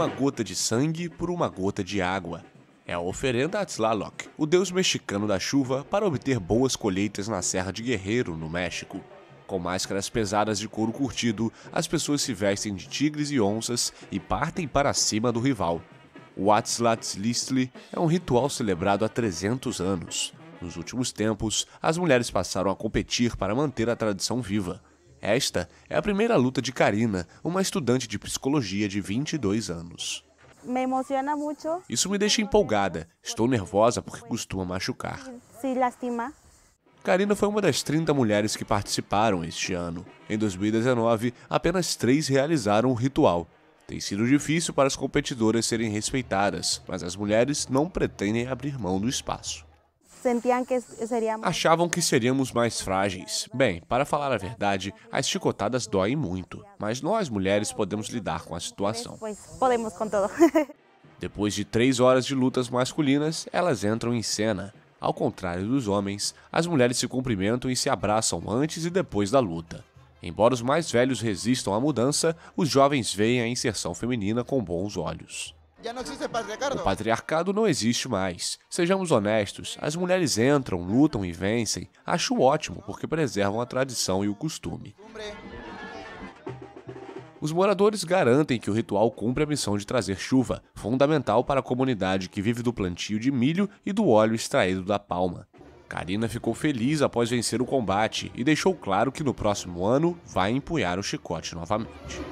uma gota de sangue por uma gota de água. É a oferenda a Tlaloc, o deus mexicano da chuva, para obter boas colheitas na Serra de Guerreiro, no México. Com máscaras pesadas de couro curtido, as pessoas se vestem de tigres e onças e partem para cima do rival. O Atlatslistli é um ritual celebrado há 300 anos. Nos últimos tempos, as mulheres passaram a competir para manter a tradição viva. Esta é a primeira luta de Karina, uma estudante de psicologia de 22 anos. Me emociona muito. Isso me deixa empolgada. Estou nervosa porque costuma machucar. Se lastima. Karina foi uma das 30 mulheres que participaram este ano. Em 2019, apenas três realizaram o ritual. Tem sido difícil para as competidoras serem respeitadas, mas as mulheres não pretendem abrir mão do espaço. Achavam que seríamos mais frágeis. Bem, para falar a verdade, as chicotadas doem muito, mas nós mulheres podemos lidar com a situação. Podemos com tudo. Depois de três horas de lutas masculinas, elas entram em cena. Ao contrário dos homens, as mulheres se cumprimentam e se abraçam antes e depois da luta. Embora os mais velhos resistam à mudança, os jovens veem a inserção feminina com bons olhos. O patriarcado não existe mais. Sejamos honestos, as mulheres entram, lutam e vencem. Acho ótimo, porque preservam a tradição e o costume. Os moradores garantem que o ritual cumpre a missão de trazer chuva, fundamental para a comunidade que vive do plantio de milho e do óleo extraído da palma. Karina ficou feliz após vencer o combate e deixou claro que no próximo ano vai empunhar o chicote novamente.